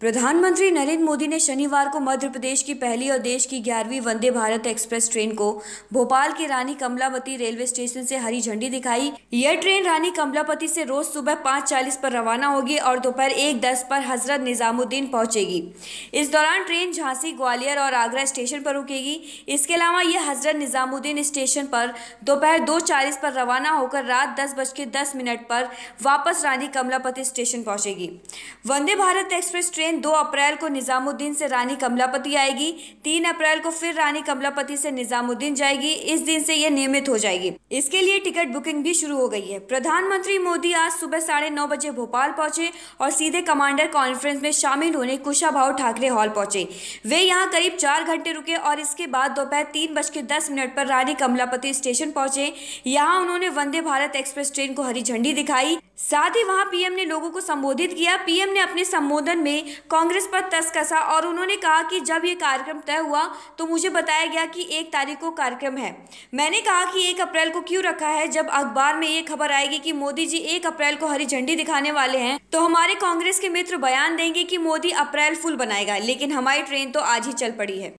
प्रधानमंत्री नरेंद्र मोदी ने शनिवार को मध्य प्रदेश की पहली और देश की ग्यारहवीं वंदे भारत एक्सप्रेस ट्रेन को भोपाल के रानी कमलापति रेलवे स्टेशन से हरी झंडी दिखाई यह ट्रेन रानी कमलापति से रोज सुबह पाँच चालीस पर रवाना होगी और दोपहर एक दस पर हजरत निजामुद्दीन पहुंचेगी इस दौरान ट्रेन झांसी ग्वालियर और आगरा स्टेशन पर रुकेगी इसके अलावा यह हजरत निजामुद्दीन स्टेशन पर दोपहर दो चालीस पर रवाना होकर रात दस बज के दस मिनट पर वापस रानी कमलापति स्टेशन पहुंचेगी Vande Bharat express train train 2 अप्रैल को निज़ामुद्दीन से रानी कमलापति आएगी 3 अप्रैल को फिर रानी कमलापति से निज़ामुद्दीन जाएगी इस दिन से यह नियमित हो जाएगी इसके लिए टिकट बुकिंग भी शुरू हो गई है प्रधानमंत्री मोदी आज सुबह साढ़े नौ बजे भोपाल पहुंचे और सीधे कमांडर कॉन्फ्रेंस में शामिल होने भाव ठाकरे हॉल पहुंचे वे यहाँ करीब चार घंटे रुके और इसके बाद दोपहर तीन बज के दस मिनट पर रानी कमलापति स्टेशन पहुंचे यहाँ उन्होंने वंदे भारत एक्सप्रेस ट्रेन को हरी झंडी दिखाई साथ ही वहां पीएम ने लोगों को संबोधित किया पीएम ने अपने संबोधन में कांग्रेस पर तस कसा और उन्होंने कहा कि जब ये कार्यक्रम तय हुआ तो मुझे बताया गया कि एक तारीख को कार्यक्रम है मैंने कहा कि एक अप्रैल को क्यों रखा है जब अखबार में ये खबर आएगी कि मोदी जी एक अप्रैल को हरी झंडी दिखाने वाले हैं तो हमारे कांग्रेस के मित्र बयान देंगे कि मोदी अप्रैल फुल बनाएगा लेकिन हमारी ट्रेन तो आज ही चल पड़ी है